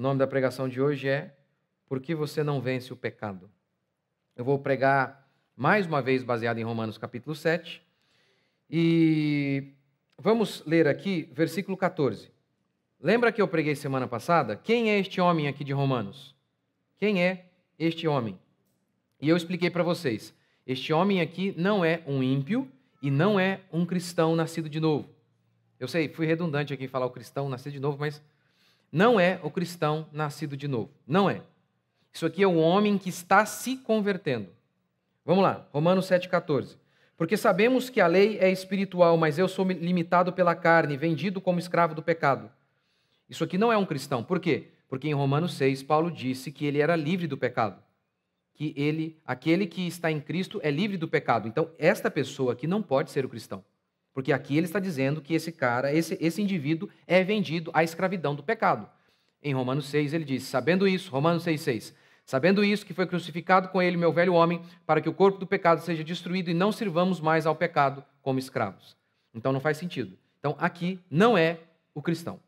O nome da pregação de hoje é Por que você não vence o pecado? Eu vou pregar mais uma vez baseado em Romanos capítulo 7. E vamos ler aqui versículo 14. Lembra que eu preguei semana passada? Quem é este homem aqui de Romanos? Quem é este homem? E eu expliquei para vocês. Este homem aqui não é um ímpio e não é um cristão nascido de novo. Eu sei, fui redundante aqui em falar o cristão nascido de novo, mas não é o cristão nascido de novo. Não é. Isso aqui é o homem que está se convertendo. Vamos lá, Romanos 7,14. Porque sabemos que a lei é espiritual, mas eu sou limitado pela carne, vendido como escravo do pecado. Isso aqui não é um cristão. Por quê? Porque em Romanos 6, Paulo disse que ele era livre do pecado. Que ele, aquele que está em Cristo, é livre do pecado. Então, esta pessoa aqui não pode ser o cristão. Porque aqui ele está dizendo que esse cara, esse, esse indivíduo é vendido à escravidão do pecado. Em Romanos 6 ele diz, sabendo isso, Romanos 6, 6, sabendo isso que foi crucificado com ele meu velho homem, para que o corpo do pecado seja destruído e não sirvamos mais ao pecado como escravos. Então não faz sentido. Então aqui não é o cristão.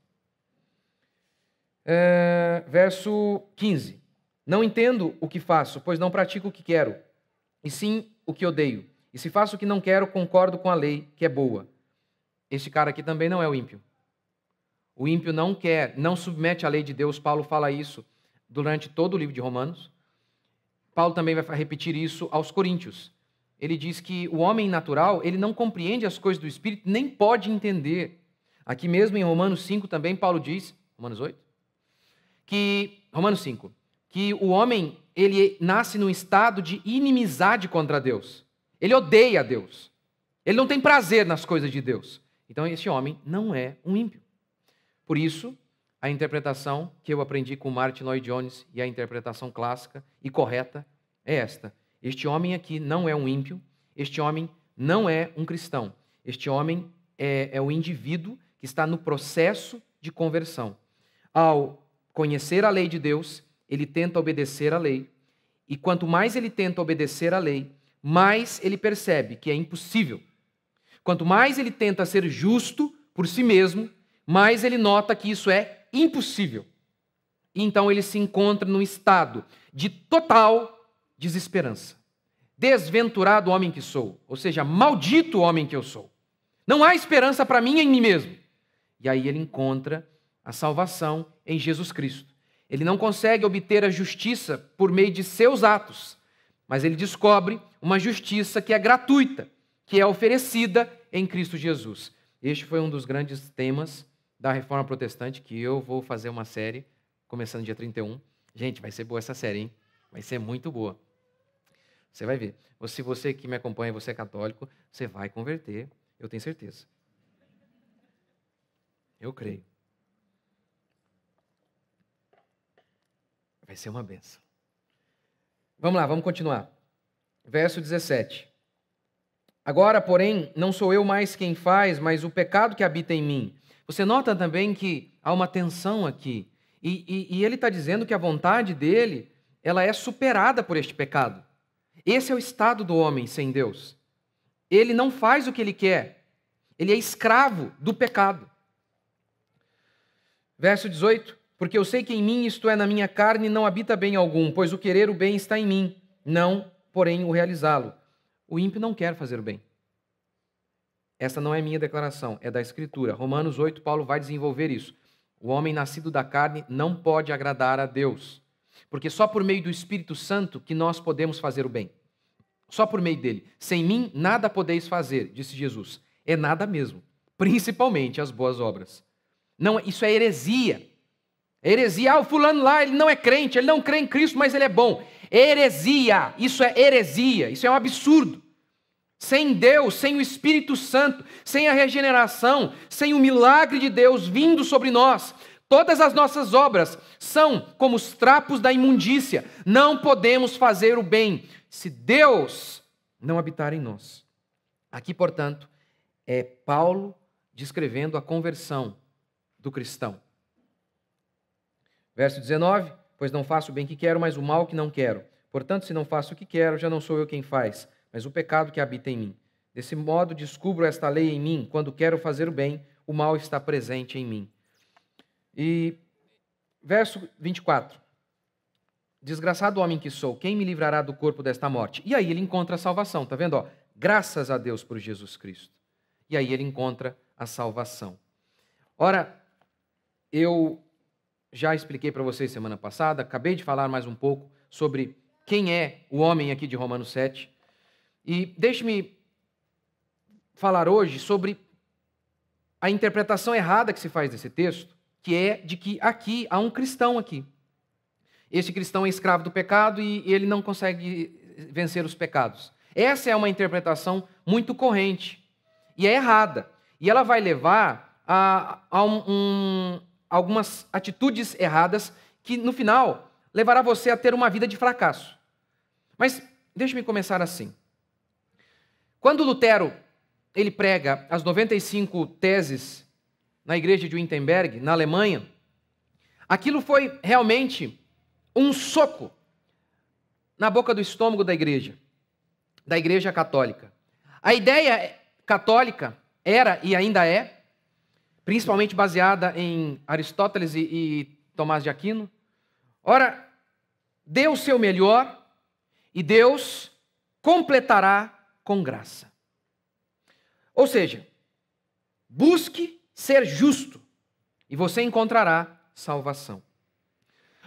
É, verso 15. Não entendo o que faço, pois não pratico o que quero, e sim o que odeio. E se faço o que não quero, concordo com a lei, que é boa. Este cara aqui também não é o ímpio. O ímpio não quer, não submete à lei de Deus. Paulo fala isso durante todo o livro de Romanos. Paulo também vai repetir isso aos Coríntios. Ele diz que o homem natural, ele não compreende as coisas do espírito, nem pode entender. Aqui mesmo em Romanos 5 também Paulo diz, Romanos 8, que Romanos 5, que o homem ele nasce num estado de inimizade contra Deus. Ele odeia Deus. Ele não tem prazer nas coisas de Deus. Então, esse homem não é um ímpio. Por isso, a interpretação que eu aprendi com Martin Lloyd Jones e a interpretação clássica e correta é esta: este homem aqui não é um ímpio, este homem não é um cristão, este homem é, é o indivíduo que está no processo de conversão. Ao conhecer a lei de Deus, ele tenta obedecer à lei, e quanto mais ele tenta obedecer à lei, mais ele percebe que é impossível. Quanto mais ele tenta ser justo por si mesmo, mais ele nota que isso é impossível. E então ele se encontra num estado de total desesperança. Desventurado homem que sou, ou seja, maldito homem que eu sou. Não há esperança para mim em mim mesmo. E aí ele encontra a salvação em Jesus Cristo. Ele não consegue obter a justiça por meio de seus atos, mas ele descobre uma justiça que é gratuita, que é oferecida em Cristo Jesus. Este foi um dos grandes temas da reforma protestante que eu vou fazer uma série começando dia 31. Gente, vai ser boa essa série, hein? Vai ser muito boa. Você vai ver. Se você que me acompanha, você é católico, você vai converter, eu tenho certeza. Eu creio. Vai ser uma benção. Vamos lá, vamos continuar verso 17. Agora, porém, não sou eu mais quem faz, mas o pecado que habita em mim. Você nota também que há uma tensão aqui. E, e, e ele está dizendo que a vontade dele ela é superada por este pecado. Esse é o estado do homem sem Deus. Ele não faz o que ele quer. Ele é escravo do pecado. Verso 18: Porque eu sei que em mim, isto é, na minha carne, não habita bem algum, pois o querer o bem está em mim. Não, porém o realizá-lo. O ímpio não quer fazer o bem. essa não é minha declaração, é da Escritura. Romanos 8, Paulo vai desenvolver isso. O homem nascido da carne não pode agradar a Deus, porque só por meio do Espírito Santo que nós podemos fazer o bem. Só por meio dele. Sem mim nada podeis fazer, disse Jesus. É nada mesmo, principalmente as boas obras. Não, isso é heresia. É heresia, ah, o fulano lá, ele não é crente, ele não crê em Cristo, mas ele é bom. Heresia, isso é heresia, isso é um absurdo. Sem Deus, sem o Espírito Santo, sem a regeneração, sem o milagre de Deus vindo sobre nós, todas as nossas obras são como os trapos da imundícia. Não podemos fazer o bem se Deus não habitar em nós. Aqui, portanto, é Paulo descrevendo a conversão do cristão. Verso 19: Pois não faço o bem que quero, mas o mal que não quero. Portanto, se não faço o que quero, já não sou eu quem faz, mas o pecado que habita em mim. Desse modo, descubro esta lei em mim. Quando quero fazer o bem, o mal está presente em mim. E verso 24. Desgraçado homem que sou, quem me livrará do corpo desta morte? E aí ele encontra a salvação, tá vendo? Ó, graças a Deus por Jesus Cristo. E aí ele encontra a salvação. Ora, eu já expliquei para vocês semana passada, acabei de falar mais um pouco sobre quem é o homem aqui de Romanos 7. E deixe-me falar hoje sobre a interpretação errada que se faz desse texto, que é de que aqui há um cristão aqui. Esse cristão é escravo do pecado e ele não consegue vencer os pecados. Essa é uma interpretação muito corrente e é errada. E ela vai levar a, a um, um algumas atitudes erradas que, no final, levará você a ter uma vida de fracasso. Mas deixe-me começar assim. Quando Lutero ele prega as 95 teses na igreja de Wittenberg, na Alemanha, aquilo foi realmente um soco na boca do estômago da igreja, da igreja católica. A ideia católica era e ainda é principalmente baseada em Aristóteles e, e Tomás de Aquino. Ora, dê o seu melhor e Deus completará com graça. Ou seja, busque ser justo e você encontrará salvação.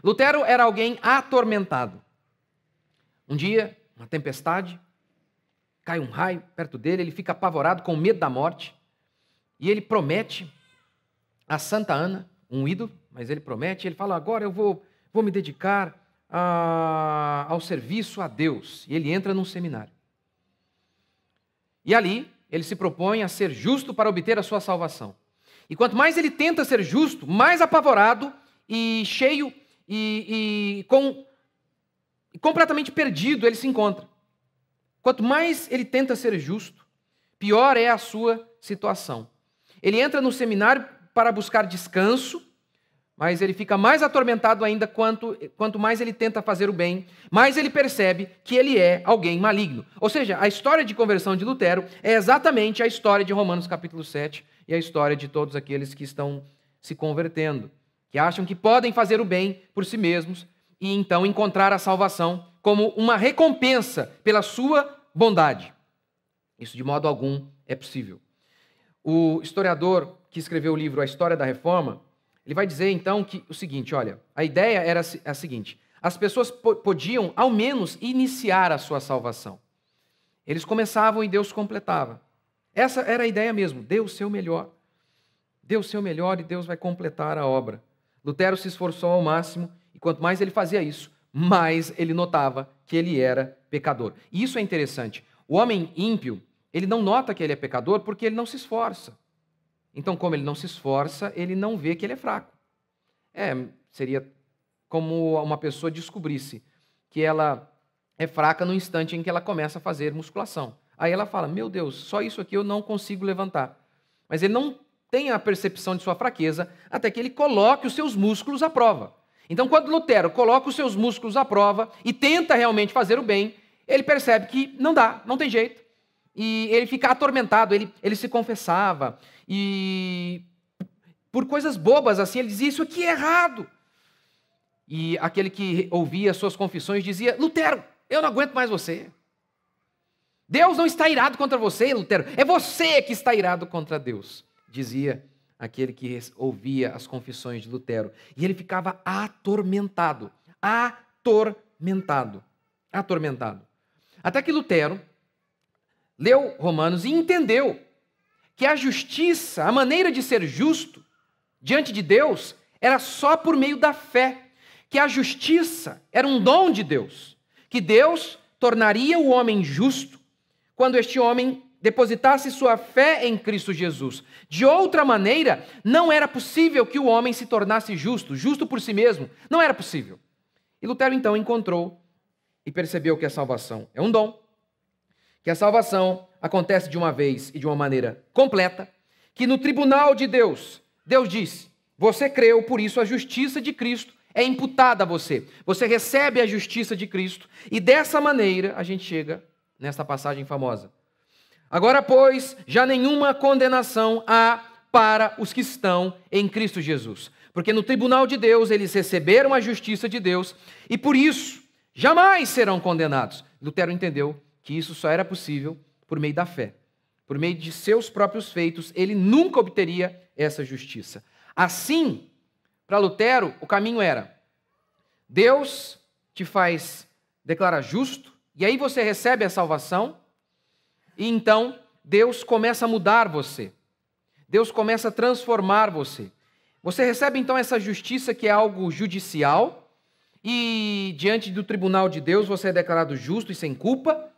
Lutero era alguém atormentado. Um dia, uma tempestade, cai um raio perto dele, ele fica apavorado com medo da morte e ele promete a Santa Ana, um ídolo, mas ele promete, ele fala: agora eu vou, vou me dedicar a, ao serviço a Deus. E ele entra num seminário. E ali ele se propõe a ser justo para obter a sua salvação. E quanto mais ele tenta ser justo, mais apavorado e cheio e, e com, completamente perdido ele se encontra. Quanto mais ele tenta ser justo, pior é a sua situação. Ele entra no seminário para buscar descanso, mas ele fica mais atormentado ainda quanto, quanto mais ele tenta fazer o bem, mais ele percebe que ele é alguém maligno. Ou seja, a história de conversão de Lutero é exatamente a história de Romanos capítulo 7 e a história de todos aqueles que estão se convertendo, que acham que podem fazer o bem por si mesmos e então encontrar a salvação como uma recompensa pela sua bondade. Isso de modo algum é possível. O historiador que escreveu o livro A História da Reforma, ele vai dizer então que o seguinte, olha, a ideia era a seguinte: as pessoas podiam ao menos iniciar a sua salvação. Eles começavam e Deus completava. Essa era a ideia mesmo, dê o seu melhor. Dê o seu melhor e Deus vai completar a obra. Lutero se esforçou ao máximo e quanto mais ele fazia isso, mais ele notava que ele era pecador. E isso é interessante. O homem ímpio, ele não nota que ele é pecador porque ele não se esforça. Então, como ele não se esforça, ele não vê que ele é fraco. É, seria como uma pessoa descobrisse que ela é fraca no instante em que ela começa a fazer musculação. Aí ela fala: Meu Deus, só isso aqui eu não consigo levantar. Mas ele não tem a percepção de sua fraqueza até que ele coloque os seus músculos à prova. Então, quando Lutero coloca os seus músculos à prova e tenta realmente fazer o bem, ele percebe que não dá, não tem jeito e ele fica atormentado, ele, ele se confessava. E por coisas bobas assim, ele dizia: Isso aqui é errado. E aquele que ouvia suas confissões dizia: Lutero, eu não aguento mais você. Deus não está irado contra você, Lutero. É você que está irado contra Deus, dizia aquele que ouvia as confissões de Lutero. E ele ficava atormentado, atormentado, atormentado. Até que Lutero, leu Romanos e entendeu que a justiça, a maneira de ser justo diante de Deus, era só por meio da fé, que a justiça era um dom de Deus, que Deus tornaria o homem justo quando este homem depositasse sua fé em Cristo Jesus. De outra maneira, não era possível que o homem se tornasse justo, justo por si mesmo, não era possível. E Lutero então encontrou e percebeu que a salvação é um dom, que a salvação acontece de uma vez e de uma maneira completa, que no tribunal de Deus, Deus diz: Você creu, por isso a justiça de Cristo é imputada a você. Você recebe a justiça de Cristo, e dessa maneira a gente chega nessa passagem famosa. Agora, pois, já nenhuma condenação há para os que estão em Cristo Jesus. Porque no tribunal de Deus eles receberam a justiça de Deus e por isso jamais serão condenados. Lutero entendeu que isso só era possível por meio da fé. Por meio de seus próprios feitos, ele nunca obteria essa justiça. Assim, para Lutero, o caminho era: Deus te faz declarar justo, e aí você recebe a salvação, e então Deus começa a mudar você. Deus começa a transformar você. Você recebe então essa justiça que é algo judicial, e diante do tribunal de Deus você é declarado justo e sem culpa,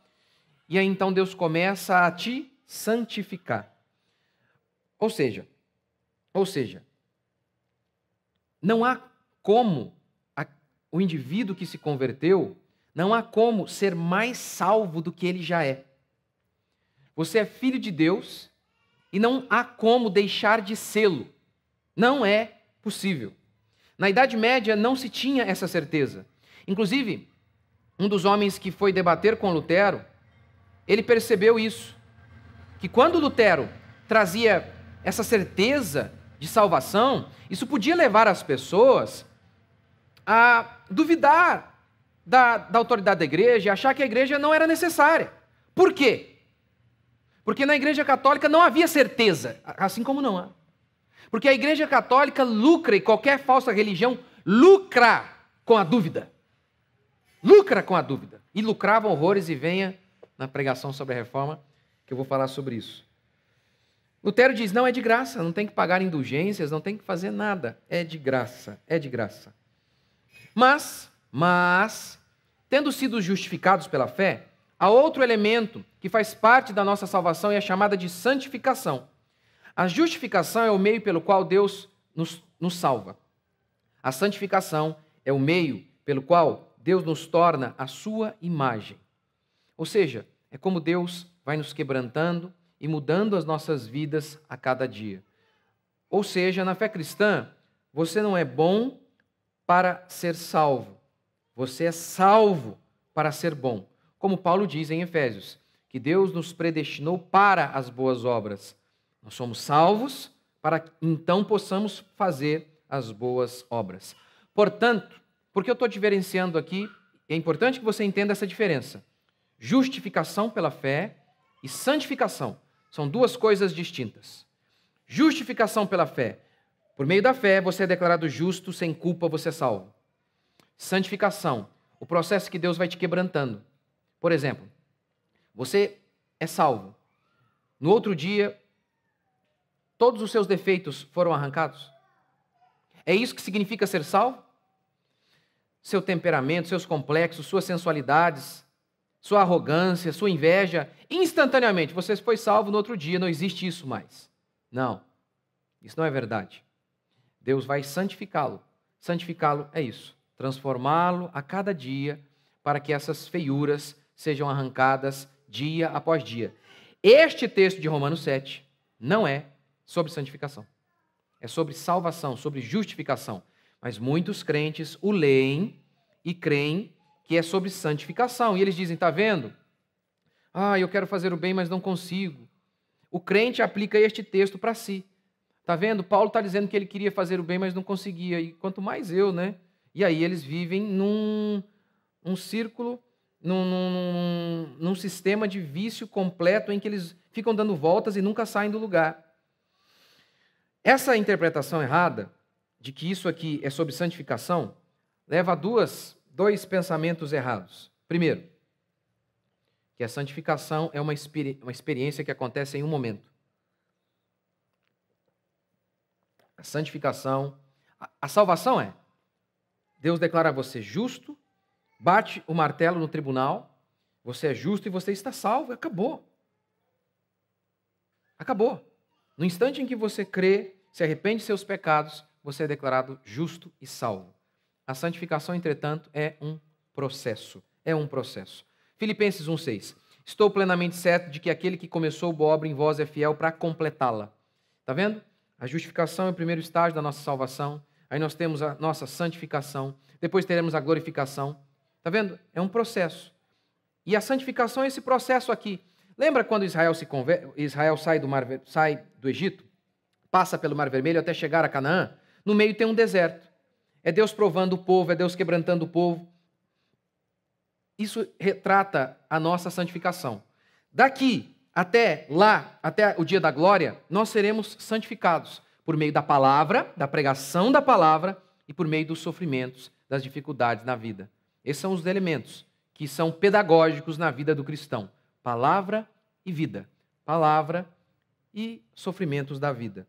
e aí então Deus começa a te santificar. Ou seja, ou seja, não há como a, o indivíduo que se converteu, não há como ser mais salvo do que ele já é. Você é filho de Deus e não há como deixar de sê-lo. Não é possível. Na Idade Média não se tinha essa certeza. Inclusive, um dos homens que foi debater com Lutero, ele percebeu isso. Que quando Lutero trazia essa certeza de salvação, isso podia levar as pessoas a duvidar da, da autoridade da igreja, achar que a igreja não era necessária. Por quê? Porque na igreja católica não havia certeza, assim como não há. Porque a igreja católica lucra, e qualquer falsa religião lucra com a dúvida. Lucra com a dúvida. E lucrava horrores e venha na pregação sobre a reforma, que eu vou falar sobre isso. Lutero diz: não é de graça, não tem que pagar indulgências, não tem que fazer nada. É de graça, é de graça. Mas, mas, tendo sido justificados pela fé, há outro elemento que faz parte da nossa salvação e é chamada de santificação. A justificação é o meio pelo qual Deus nos, nos salva. A santificação é o meio pelo qual Deus nos torna a sua imagem. Ou seja, é como Deus vai nos quebrantando e mudando as nossas vidas a cada dia. Ou seja, na fé cristã, você não é bom para ser salvo. Você é salvo para ser bom. Como Paulo diz em Efésios, que Deus nos predestinou para as boas obras. Nós somos salvos para que então possamos fazer as boas obras. Portanto, porque eu estou diferenciando aqui, é importante que você entenda essa diferença. Justificação pela fé e santificação são duas coisas distintas. Justificação pela fé. Por meio da fé, você é declarado justo, sem culpa, você é salvo. Santificação. O processo que Deus vai te quebrantando. Por exemplo, você é salvo. No outro dia, todos os seus defeitos foram arrancados? É isso que significa ser salvo? Seu temperamento, seus complexos, suas sensualidades, sua arrogância, sua inveja, instantaneamente. Você foi salvo no outro dia, não existe isso mais. Não, isso não é verdade. Deus vai santificá-lo. Santificá-lo é isso, transformá-lo a cada dia para que essas feiuras sejam arrancadas dia após dia. Este texto de Romanos 7 não é sobre santificação. É sobre salvação, sobre justificação. Mas muitos crentes o leem e creem que é sobre santificação. E eles dizem: está vendo? Ah, eu quero fazer o bem, mas não consigo. O crente aplica este texto para si. Está vendo? Paulo está dizendo que ele queria fazer o bem, mas não conseguia. E quanto mais eu, né? E aí eles vivem num um círculo, num, num, num sistema de vício completo em que eles ficam dando voltas e nunca saem do lugar. Essa interpretação errada de que isso aqui é sobre santificação leva a duas dois pensamentos errados. Primeiro, que a santificação é uma, experi uma experiência que acontece em um momento. A santificação, a, a salvação é. Deus declara você justo, bate o martelo no tribunal, você é justo e você está salvo, acabou. Acabou. No instante em que você crê, se arrepende de seus pecados, você é declarado justo e salvo. A santificação, entretanto, é um processo. É um processo. Filipenses 1,6. Estou plenamente certo de que aquele que começou boa obra em vós é fiel para completá-la. Está vendo? A justificação é o primeiro estágio da nossa salvação. Aí nós temos a nossa santificação. Depois teremos a glorificação. Está vendo? É um processo. E a santificação é esse processo aqui. Lembra quando Israel, se conver... Israel sai, do mar... sai do Egito, passa pelo Mar Vermelho até chegar a Canaã? No meio tem um deserto é Deus provando o povo, é Deus quebrantando o povo. Isso retrata a nossa santificação. Daqui até lá, até o dia da glória, nós seremos santificados por meio da palavra, da pregação da palavra e por meio dos sofrimentos, das dificuldades na vida. Esses são os elementos que são pedagógicos na vida do cristão: palavra e vida, palavra e sofrimentos da vida.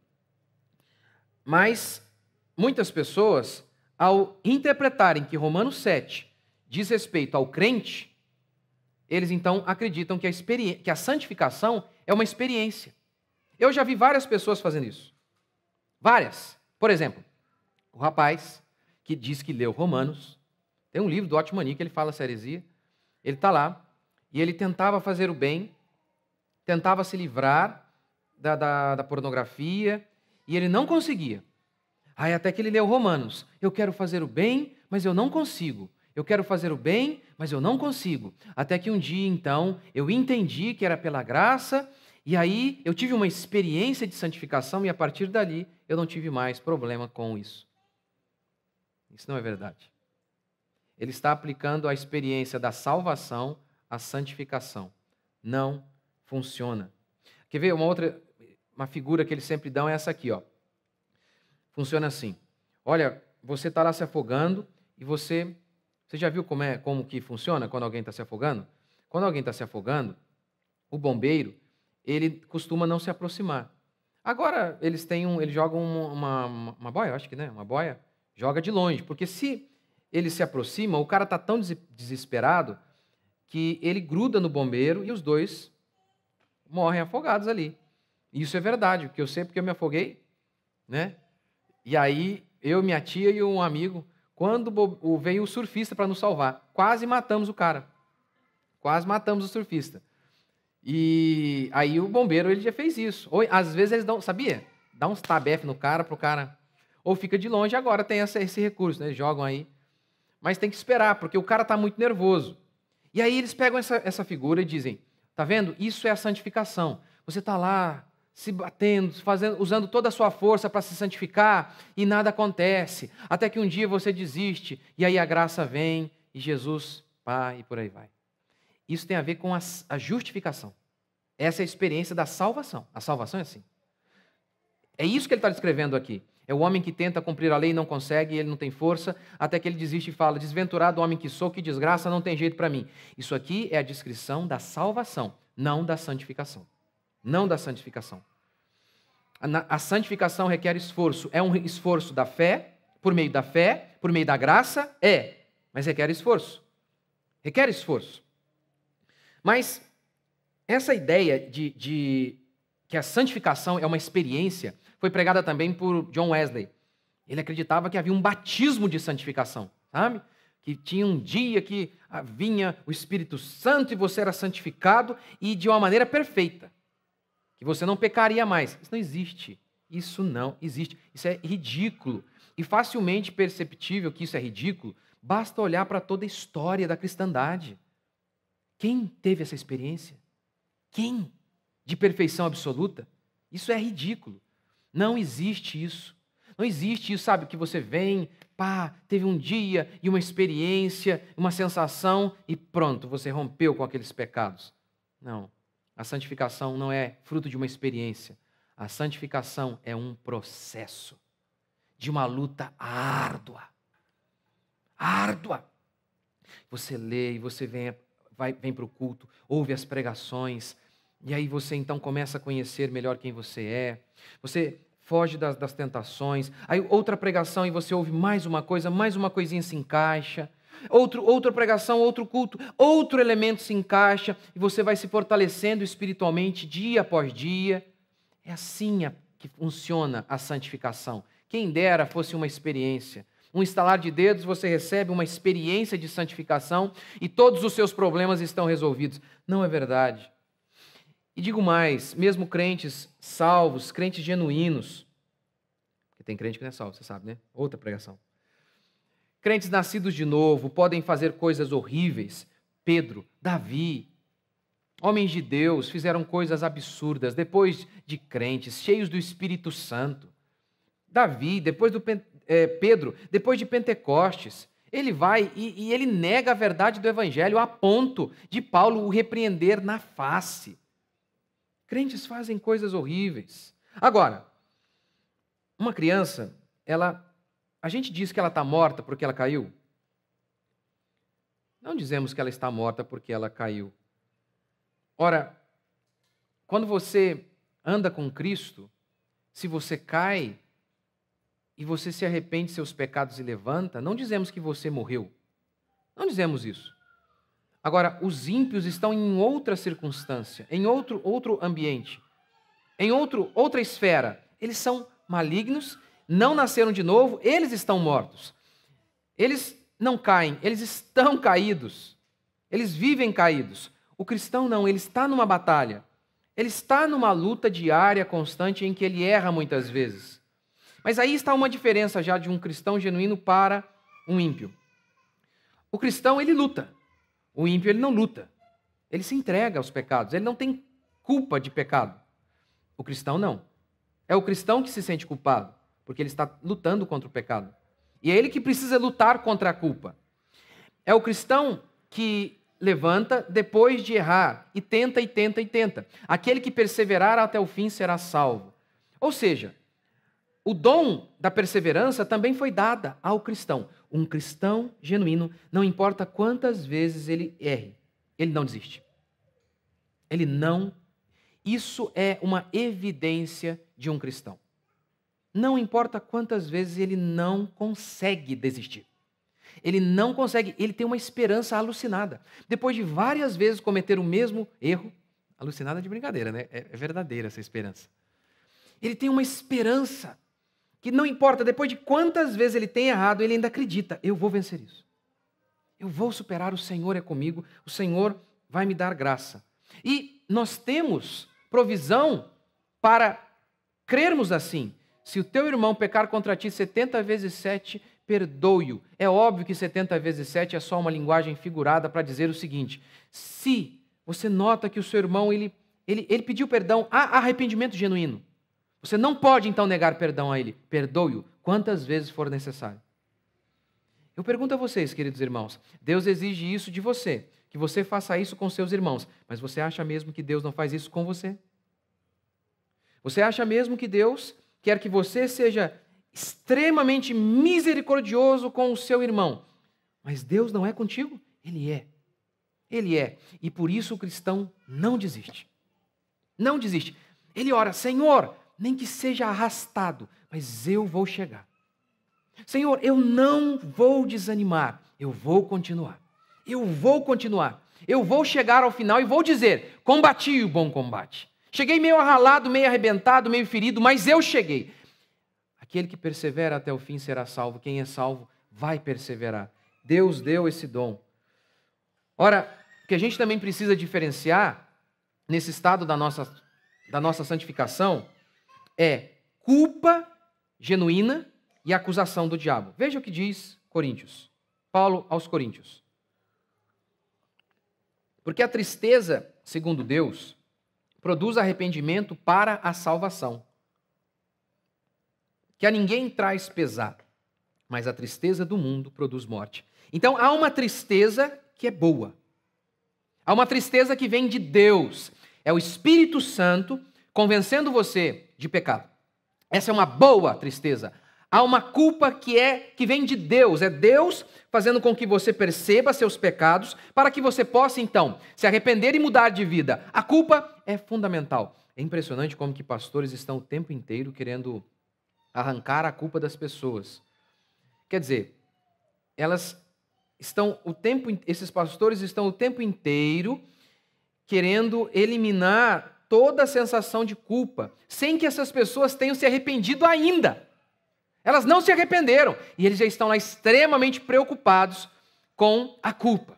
Mas muitas pessoas ao interpretarem que Romanos 7 diz respeito ao crente, eles então acreditam que a, que a santificação é uma experiência. Eu já vi várias pessoas fazendo isso. Várias. Por exemplo, o rapaz que diz que leu Romanos, tem um livro do Otmani que ele fala essa heresia, ele está lá e ele tentava fazer o bem, tentava se livrar da, da, da pornografia e ele não conseguia. Aí até que ele leu Romanos. Eu quero fazer o bem, mas eu não consigo. Eu quero fazer o bem, mas eu não consigo. Até que um dia, então, eu entendi que era pela graça, e aí eu tive uma experiência de santificação, e a partir dali eu não tive mais problema com isso. Isso não é verdade. Ele está aplicando a experiência da salvação à santificação. Não funciona. Quer ver uma outra uma figura que eles sempre dão é essa aqui, ó funciona assim. Olha, você está lá se afogando e você. Você já viu como, é, como que funciona quando alguém está se afogando? Quando alguém está se afogando, o bombeiro, ele costuma não se aproximar. Agora, eles têm um. Eles jogam uma, uma, uma boia, acho que, né? Uma boia. Joga de longe. Porque se ele se aproxima, o cara está tão desesperado que ele gruda no bombeiro e os dois morrem afogados ali. Isso é verdade, porque eu sei é porque eu me afoguei, né? E aí, eu, minha tia e um amigo, quando veio o surfista para nos salvar, quase matamos o cara. Quase matamos o surfista. E aí o bombeiro ele já fez isso. Ou às vezes eles dão, sabia? Dá uns tabef no cara pro cara. Ou fica de longe, agora tem essa, esse recurso, né? Eles jogam aí. Mas tem que esperar, porque o cara está muito nervoso. E aí eles pegam essa, essa figura e dizem: tá vendo? Isso é a santificação. Você está lá se batendo, fazendo, usando toda a sua força para se santificar e nada acontece. Até que um dia você desiste e aí a graça vem e Jesus, pá, e por aí vai. Isso tem a ver com a, a justificação. Essa é a experiência da salvação. A salvação é assim. É isso que ele está descrevendo aqui. É o homem que tenta cumprir a lei e não consegue, ele não tem força, até que ele desiste e fala: Desventurado homem que sou, que desgraça, não tem jeito para mim. Isso aqui é a descrição da salvação, não da santificação não da santificação. A santificação requer esforço. É um esforço da fé, por meio da fé, por meio da graça? É, mas requer esforço. Requer esforço. Mas essa ideia de, de que a santificação é uma experiência foi pregada também por John Wesley. Ele acreditava que havia um batismo de santificação, sabe? Que tinha um dia que vinha o Espírito Santo e você era santificado e de uma maneira perfeita que você não pecaria mais. Isso não existe. Isso não existe. Isso é ridículo. E facilmente perceptível que isso é ridículo, basta olhar para toda a história da cristandade. Quem teve essa experiência? Quem? De perfeição absoluta? Isso é ridículo. Não existe isso. Não existe isso, sabe? Que você vem, pá, teve um dia e uma experiência, uma sensação e pronto, você rompeu com aqueles pecados. Não. A santificação não é fruto de uma experiência. A santificação é um processo de uma luta árdua. Árdua. Você lê e você vem, vai, vem para o culto, ouve as pregações, e aí você então começa a conhecer melhor quem você é. Você foge das, das tentações. Aí outra pregação e você ouve mais uma coisa, mais uma coisinha se encaixa outro, outra pregação, outro culto, outro elemento se encaixa e você vai se fortalecendo espiritualmente dia após dia. É assim que funciona a santificação. Quem dera fosse uma experiência. Um estalar de dedos, você recebe uma experiência de santificação e todos os seus problemas estão resolvidos. Não é verdade. E digo mais, mesmo crentes salvos, crentes genuínos, porque tem crente que não é salvo, você sabe, né? Outra pregação crentes nascidos de novo podem fazer coisas horríveis. Pedro, Davi, homens de Deus fizeram coisas absurdas depois de crentes, cheios do Espírito Santo. Davi, depois do é, Pedro, depois de Pentecostes, ele vai e, e ele nega a verdade do Evangelho a ponto de Paulo o repreender na face. Crentes fazem coisas horríveis. Agora, uma criança, ela a gente diz que ela está morta porque ela caiu? Não dizemos que ela está morta porque ela caiu. Ora, quando você anda com Cristo, se você cai e você se arrepende de seus pecados e levanta, não dizemos que você morreu. Não dizemos isso. Agora, os ímpios estão em outra circunstância, em outro, outro ambiente, em outro, outra esfera. Eles são malignos não nasceram de novo, eles estão mortos. Eles não caem, eles estão caídos. Eles vivem caídos. O cristão não, ele está numa batalha. Ele está numa luta diária, constante, em que ele erra muitas vezes. Mas aí está uma diferença já de um cristão genuíno para um ímpio. O cristão, ele luta. O ímpio, ele não luta. Ele se entrega aos pecados. Ele não tem culpa de pecado. O cristão, não. É o cristão que se sente culpado porque ele está lutando contra o pecado. E é ele que precisa lutar contra a culpa. É o cristão que levanta depois de errar e tenta e tenta e tenta. Aquele que perseverar até o fim será salvo. Ou seja, o dom da perseverança também foi dada ao cristão. Um cristão genuíno, não importa quantas vezes ele erre, ele não desiste. Ele não. Isso é uma evidência de um cristão. Não importa quantas vezes ele não consegue desistir. Ele não consegue, ele tem uma esperança alucinada. Depois de várias vezes cometer o mesmo erro, alucinada de brincadeira, né? É, é verdadeira essa esperança. Ele tem uma esperança que não importa, depois de quantas vezes ele tem errado, ele ainda acredita: eu vou vencer isso. Eu vou superar, o Senhor é comigo, o Senhor vai me dar graça. E nós temos provisão para crermos assim. Se o teu irmão pecar contra ti 70 vezes 7, perdoe-o. É óbvio que 70 vezes 7 é só uma linguagem figurada para dizer o seguinte: se você nota que o seu irmão ele, ele, ele pediu perdão, há arrependimento genuíno. Você não pode então negar perdão a ele. Perdoe-o quantas vezes for necessário. Eu pergunto a vocês, queridos irmãos: Deus exige isso de você, que você faça isso com seus irmãos, mas você acha mesmo que Deus não faz isso com você? Você acha mesmo que Deus quer que você seja extremamente misericordioso com o seu irmão. Mas Deus não é contigo? Ele é. Ele é. E por isso o cristão não desiste. Não desiste. Ele ora, Senhor, nem que seja arrastado, mas eu vou chegar. Senhor, eu não vou desanimar, eu vou continuar. Eu vou continuar. Eu vou chegar ao final e vou dizer: combati o bom combate, Cheguei meio arralado, meio arrebentado, meio ferido, mas eu cheguei. Aquele que persevera até o fim será salvo. Quem é salvo vai perseverar. Deus deu esse dom. Ora, o que a gente também precisa diferenciar nesse estado da nossa, da nossa santificação é culpa genuína e acusação do diabo. Veja o que diz Coríntios. Paulo aos Coríntios. Porque a tristeza, segundo Deus, produz arrependimento para a salvação. Que a ninguém traz pesar, mas a tristeza do mundo produz morte. Então há uma tristeza que é boa. Há uma tristeza que vem de Deus. É o Espírito Santo convencendo você de pecado. Essa é uma boa tristeza. Há uma culpa que é que vem de Deus, é Deus fazendo com que você perceba seus pecados para que você possa então se arrepender e mudar de vida. A culpa é fundamental. É impressionante como que pastores estão o tempo inteiro querendo arrancar a culpa das pessoas. Quer dizer, elas estão o tempo esses pastores estão o tempo inteiro querendo eliminar toda a sensação de culpa, sem que essas pessoas tenham se arrependido ainda. Elas não se arrependeram e eles já estão lá extremamente preocupados com a culpa.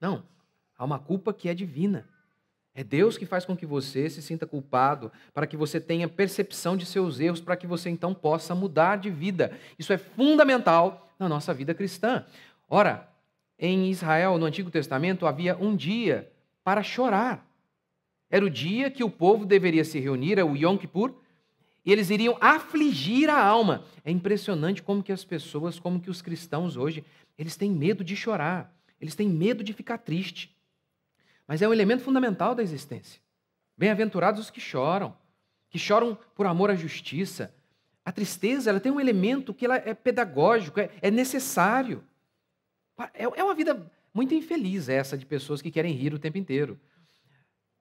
Não, há uma culpa que é divina. É Deus que faz com que você se sinta culpado, para que você tenha percepção de seus erros, para que você então possa mudar de vida. Isso é fundamental na nossa vida cristã. Ora, em Israel, no Antigo Testamento, havia um dia para chorar. Era o dia que o povo deveria se reunir, é o Yom Kippur, e eles iriam afligir a alma. É impressionante como que as pessoas, como que os cristãos hoje, eles têm medo de chorar, eles têm medo de ficar triste. Mas é um elemento fundamental da existência. Bem-aventurados os que choram, que choram por amor à justiça. A tristeza ela tem um elemento que ela é pedagógico, é, é necessário. É, é uma vida muito infeliz essa de pessoas que querem rir o tempo inteiro,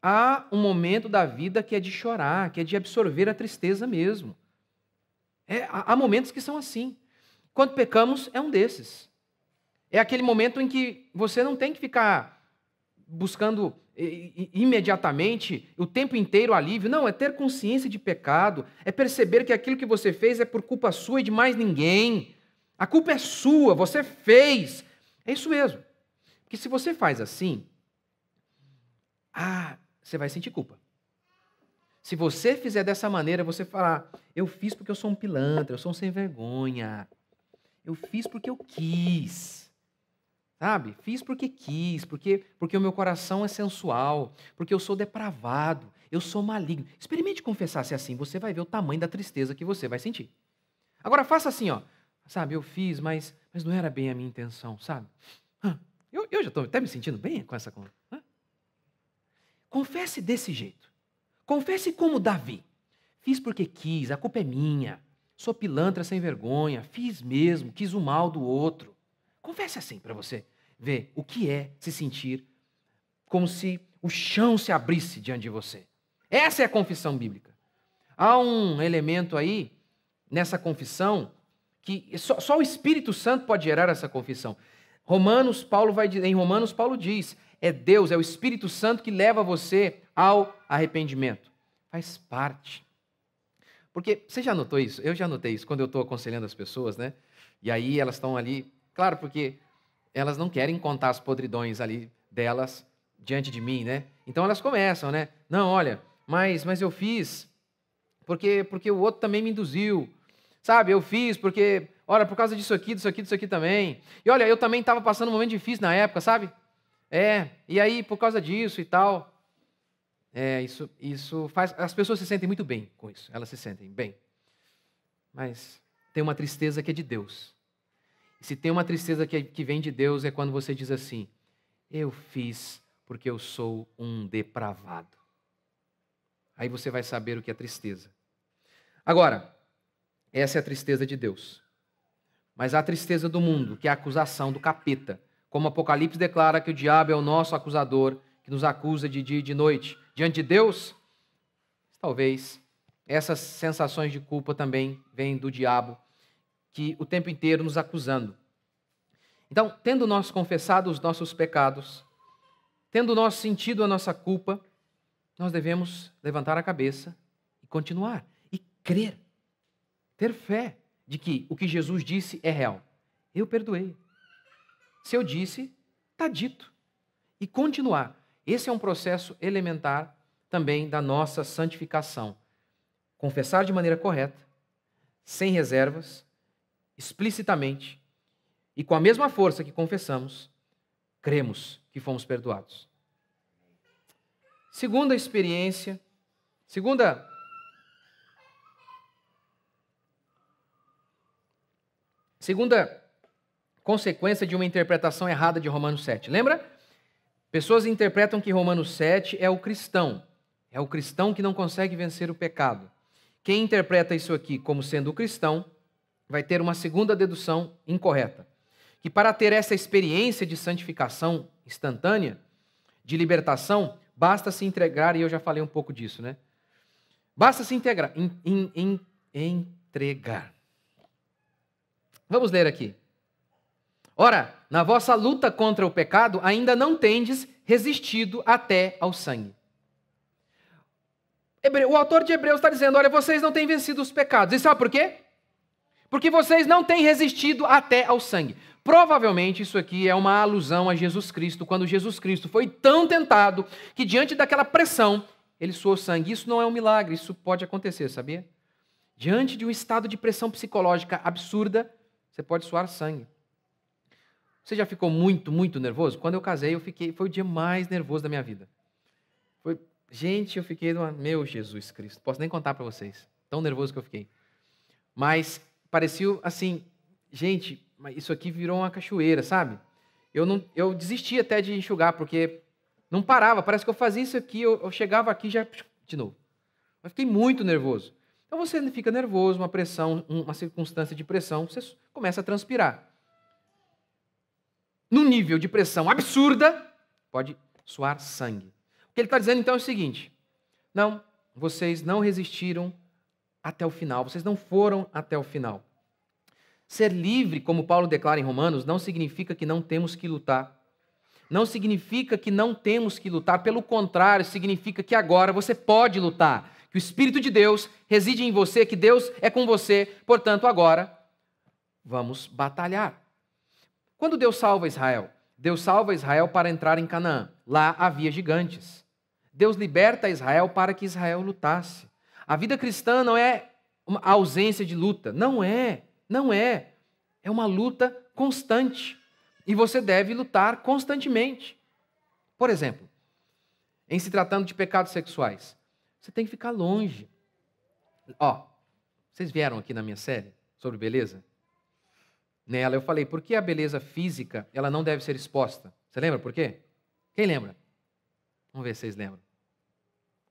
há um momento da vida que é de chorar, que é de absorver a tristeza mesmo. É, há momentos que são assim. Quando pecamos, é um desses. É aquele momento em que você não tem que ficar buscando imediatamente, o tempo inteiro alívio. Não, é ter consciência de pecado, é perceber que aquilo que você fez é por culpa sua e de mais ninguém. A culpa é sua, você fez. É isso mesmo. Porque se você faz assim, ah, você vai sentir culpa. Se você fizer dessa maneira, você falar: eu fiz porque eu sou um pilantra, eu sou um sem vergonha, eu fiz porque eu quis. Sabe? Fiz porque quis, porque, porque o meu coração é sensual, porque eu sou depravado, eu sou maligno. Experimente confessar-se é assim, você vai ver o tamanho da tristeza que você vai sentir. Agora faça assim, ó. Sabe, eu fiz, mas, mas não era bem a minha intenção, sabe? Eu, eu já estou até me sentindo bem com essa conta. Confesse desse jeito. Confesse como Davi. Fiz porque quis, a culpa é minha. Sou pilantra sem vergonha, fiz mesmo, quis o mal do outro. Confesse assim para você ver o que é se sentir como se o chão se abrisse diante de você. Essa é a confissão bíblica. Há um elemento aí nessa confissão que só, só o Espírito Santo pode gerar essa confissão. Romanos, Paulo vai em Romanos Paulo diz: é Deus, é o Espírito Santo que leva você ao arrependimento. Faz parte. Porque você já notou isso? Eu já notei isso quando eu estou aconselhando as pessoas, né? E aí elas estão ali, claro, porque elas não querem contar as podridões ali delas diante de mim, né? Então elas começam, né? Não, olha, mas mas eu fiz porque porque o outro também me induziu. Sabe? Eu fiz porque, olha, por causa disso aqui, disso aqui, disso aqui também. E olha, eu também estava passando um momento difícil na época, sabe? É, e aí por causa disso e tal. É, isso, isso faz. As pessoas se sentem muito bem com isso, elas se sentem bem. Mas tem uma tristeza que é de Deus. E se tem uma tristeza que, é, que vem de Deus é quando você diz assim: Eu fiz porque eu sou um depravado. Aí você vai saber o que é tristeza. Agora, essa é a tristeza de Deus. Mas a tristeza do mundo, que é a acusação do capeta, como Apocalipse declara que o diabo é o nosso acusador, que nos acusa de dia e de noite. Diante de Deus, talvez essas sensações de culpa também vêm do diabo, que o tempo inteiro nos acusando. Então, tendo nós confessado os nossos pecados, tendo nós sentido a nossa culpa, nós devemos levantar a cabeça e continuar e crer, ter fé de que o que Jesus disse é real. Eu perdoei, se eu disse, está dito. E continuar. Esse é um processo elementar também da nossa santificação. Confessar de maneira correta, sem reservas, explicitamente e com a mesma força que confessamos, cremos que fomos perdoados. Segunda experiência, segunda segunda consequência de uma interpretação errada de Romanos 7. Lembra? Pessoas interpretam que Romanos 7 é o cristão, é o cristão que não consegue vencer o pecado. Quem interpreta isso aqui como sendo o cristão vai ter uma segunda dedução incorreta. Que para ter essa experiência de santificação instantânea, de libertação, basta se entregar, e eu já falei um pouco disso, né? Basta se integrar, in, in, in, entregar. Vamos ler aqui. Ora, na vossa luta contra o pecado, ainda não tendes resistido até ao sangue. O autor de Hebreus está dizendo: olha, vocês não têm vencido os pecados. E sabe por quê? Porque vocês não têm resistido até ao sangue. Provavelmente isso aqui é uma alusão a Jesus Cristo, quando Jesus Cristo foi tão tentado que, diante daquela pressão, ele suou sangue. Isso não é um milagre, isso pode acontecer, sabia? Diante de um estado de pressão psicológica absurda, você pode suar sangue. Você já ficou muito, muito nervoso? Quando eu casei, eu fiquei, foi o dia mais nervoso da minha vida. Foi, gente, eu fiquei, numa, meu Jesus Cristo, posso nem contar para vocês, tão nervoso que eu fiquei. Mas parecia assim, gente, isso aqui virou uma cachoeira, sabe? Eu não, eu desisti até de enxugar porque não parava, parece que eu fazia isso aqui, eu, eu chegava aqui já de novo. Mas fiquei muito nervoso. Então você fica nervoso, uma pressão, uma circunstância de pressão, você começa a transpirar num nível de pressão absurda, pode suar sangue. O que ele está dizendo então é o seguinte: não, vocês não resistiram até o final, vocês não foram até o final. Ser livre, como Paulo declara em Romanos, não significa que não temos que lutar. Não significa que não temos que lutar, pelo contrário, significa que agora você pode lutar, que o Espírito de Deus reside em você, que Deus é com você, portanto, agora vamos batalhar. Quando Deus salva Israel? Deus salva Israel para entrar em Canaã. Lá havia gigantes. Deus liberta Israel para que Israel lutasse. A vida cristã não é uma ausência de luta. Não é. Não é. É uma luta constante. E você deve lutar constantemente. Por exemplo, em se tratando de pecados sexuais, você tem que ficar longe. Ó, vocês vieram aqui na minha série sobre beleza? nela, eu falei, por que a beleza física ela não deve ser exposta? Você lembra por quê? Quem lembra? Vamos ver se vocês lembram.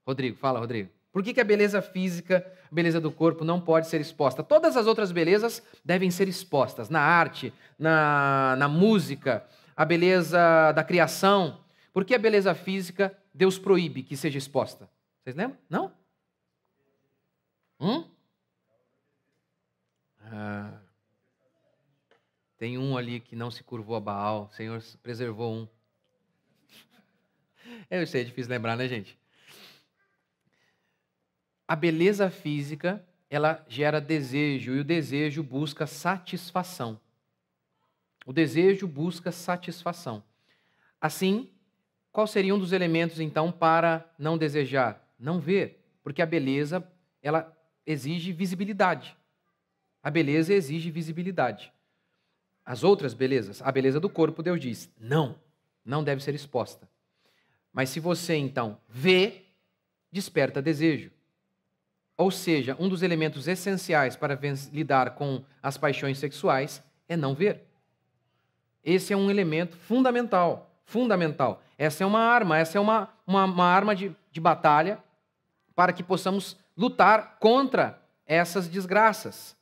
Rodrigo, fala, Rodrigo. Por que, que a beleza física, a beleza do corpo, não pode ser exposta? Todas as outras belezas devem ser expostas na arte, na, na música, a beleza da criação. Por que a beleza física Deus proíbe que seja exposta? Vocês lembram? Não? Hum? Ah. Tem um ali que não se curvou a Baal. O Senhor preservou um. Eu sei, é difícil lembrar, né, gente? A beleza física, ela gera desejo e o desejo busca satisfação. O desejo busca satisfação. Assim, qual seria um dos elementos então para não desejar? Não ver, porque a beleza, ela exige visibilidade. A beleza exige visibilidade. As outras belezas, a beleza do corpo, Deus diz: não, não deve ser exposta. Mas se você então vê, desperta desejo. Ou seja, um dos elementos essenciais para lidar com as paixões sexuais é não ver. Esse é um elemento fundamental, fundamental. Essa é uma arma, essa é uma, uma, uma arma de, de batalha para que possamos lutar contra essas desgraças.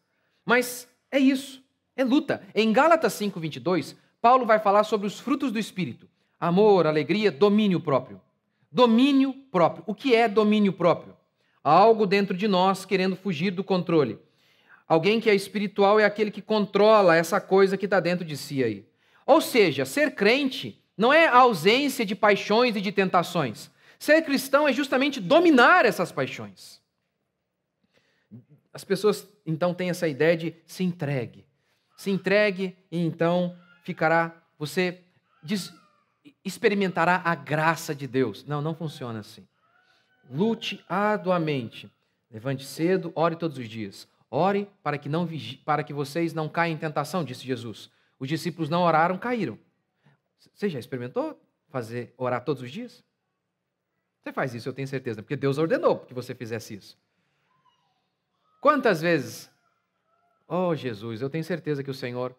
Mas é isso. É luta. Em Gálatas 5:22, Paulo vai falar sobre os frutos do espírito: amor, alegria, domínio próprio. Domínio próprio. O que é domínio próprio? Há algo dentro de nós querendo fugir do controle. Alguém que é espiritual é aquele que controla essa coisa que está dentro de si aí. Ou seja, ser crente não é a ausência de paixões e de tentações. Ser cristão é justamente dominar essas paixões. As pessoas então têm essa ideia de se entregue, se entregue e então ficará, você diz, experimentará a graça de Deus. Não, não funciona assim. Lute arduamente. Levante cedo, ore todos os dias. Ore para que, não, para que vocês não caiam em tentação, disse Jesus. Os discípulos não oraram, caíram. Você já experimentou fazer orar todos os dias? Você faz isso, eu tenho certeza, porque Deus ordenou que você fizesse isso. Quantas vezes Oh, Jesus, eu tenho certeza que o Senhor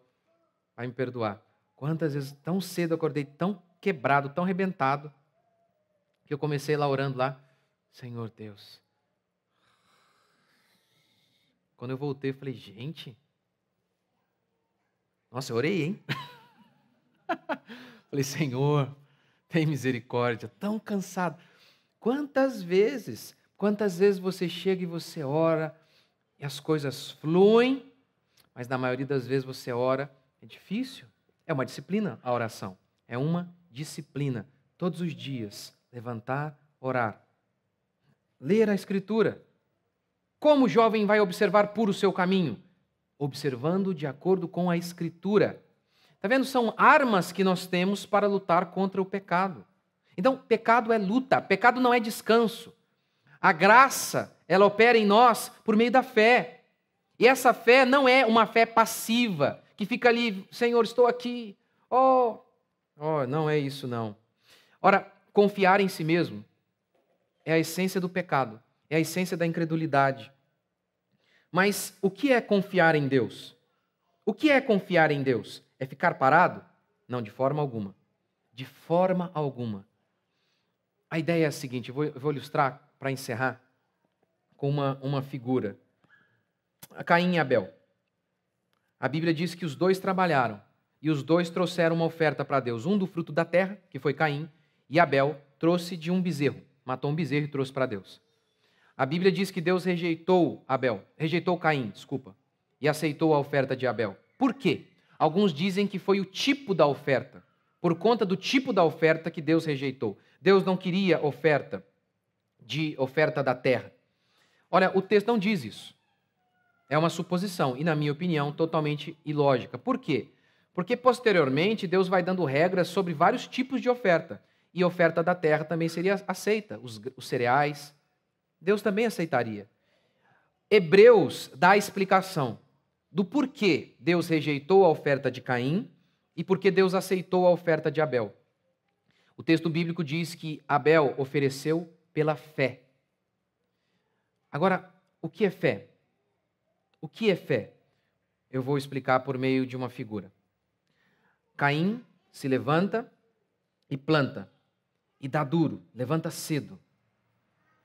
vai me perdoar. Quantas vezes tão cedo eu acordei tão quebrado, tão arrebentado, que eu comecei lá orando lá, Senhor Deus. Quando eu voltei, eu falei, gente, nossa, eu orei, hein? falei, Senhor, tem misericórdia, tão cansado. Quantas vezes, quantas vezes você chega e você ora, e as coisas fluem, mas na maioria das vezes você ora, é difícil. É uma disciplina a oração. É uma disciplina. Todos os dias, levantar, orar. Ler a Escritura. Como o jovem vai observar puro o seu caminho? Observando de acordo com a Escritura. Está vendo? São armas que nós temos para lutar contra o pecado. Então, pecado é luta, pecado não é descanso. A graça, ela opera em nós por meio da fé. E essa fé não é uma fé passiva, que fica ali, Senhor, estou aqui. Oh, oh, não é isso não. Ora, confiar em si mesmo é a essência do pecado, é a essência da incredulidade. Mas o que é confiar em Deus? O que é confiar em Deus? É ficar parado? Não, de forma alguma. De forma alguma. A ideia é a seguinte, eu vou, vou ilustrar para encerrar com uma, uma figura. Caim e Abel. A Bíblia diz que os dois trabalharam e os dois trouxeram uma oferta para Deus. Um do fruto da terra, que foi Caim, e Abel trouxe de um bezerro. Matou um bezerro e trouxe para Deus. A Bíblia diz que Deus rejeitou Abel, rejeitou Caim, desculpa, e aceitou a oferta de Abel. Por quê? Alguns dizem que foi o tipo da oferta, por conta do tipo da oferta que Deus rejeitou. Deus não queria oferta de oferta da terra. Olha, o texto não diz isso. É uma suposição e, na minha opinião, totalmente ilógica. Por quê? Porque posteriormente Deus vai dando regras sobre vários tipos de oferta. E a oferta da terra também seria aceita, os, os cereais. Deus também aceitaria. Hebreus dá a explicação do porquê Deus rejeitou a oferta de Caim e porque Deus aceitou a oferta de Abel. O texto bíblico diz que Abel ofereceu pela fé. Agora, o que é fé? O que é fé? Eu vou explicar por meio de uma figura. Caim se levanta e planta, e dá duro, levanta cedo.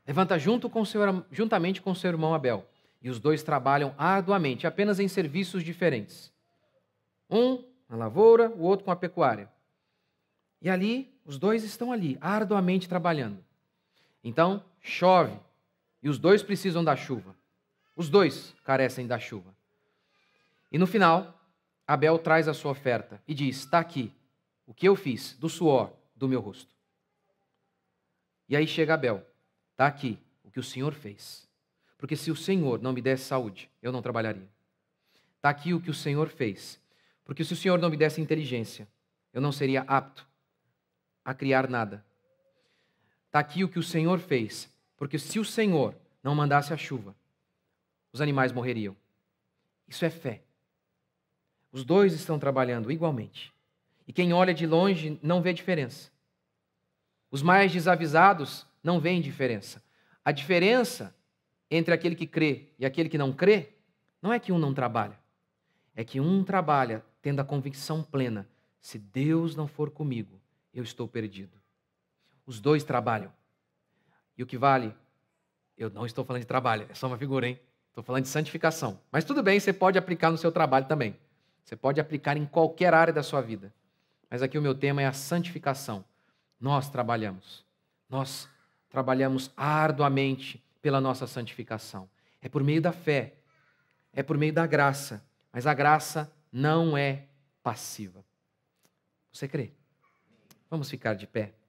Levanta junto com seu, juntamente com seu irmão Abel, e os dois trabalham arduamente, apenas em serviços diferentes. Um na lavoura, o outro com a pecuária. E ali, os dois estão ali, arduamente trabalhando. Então, chove, e os dois precisam da chuva. Os dois carecem da chuva. E no final, Abel traz a sua oferta e diz: Está aqui o que eu fiz do suor do meu rosto. E aí chega Abel: Está aqui o que o Senhor fez. Porque se o Senhor não me desse saúde, eu não trabalharia. Está aqui o que o Senhor fez. Porque se o Senhor não me desse inteligência, eu não seria apto a criar nada. Está aqui o que o Senhor fez. Porque se o Senhor não mandasse a chuva, os animais morreriam. Isso é fé. Os dois estão trabalhando igualmente. E quem olha de longe não vê diferença. Os mais desavisados não veem diferença. A diferença entre aquele que crê e aquele que não crê não é que um não trabalha. É que um trabalha tendo a convicção plena: se Deus não for comigo, eu estou perdido. Os dois trabalham. E o que vale? Eu não estou falando de trabalho, é só uma figura, hein? Estou falando de santificação. Mas tudo bem, você pode aplicar no seu trabalho também. Você pode aplicar em qualquer área da sua vida. Mas aqui o meu tema é a santificação. Nós trabalhamos. Nós trabalhamos arduamente pela nossa santificação. É por meio da fé. É por meio da graça. Mas a graça não é passiva. Você crê? Vamos ficar de pé.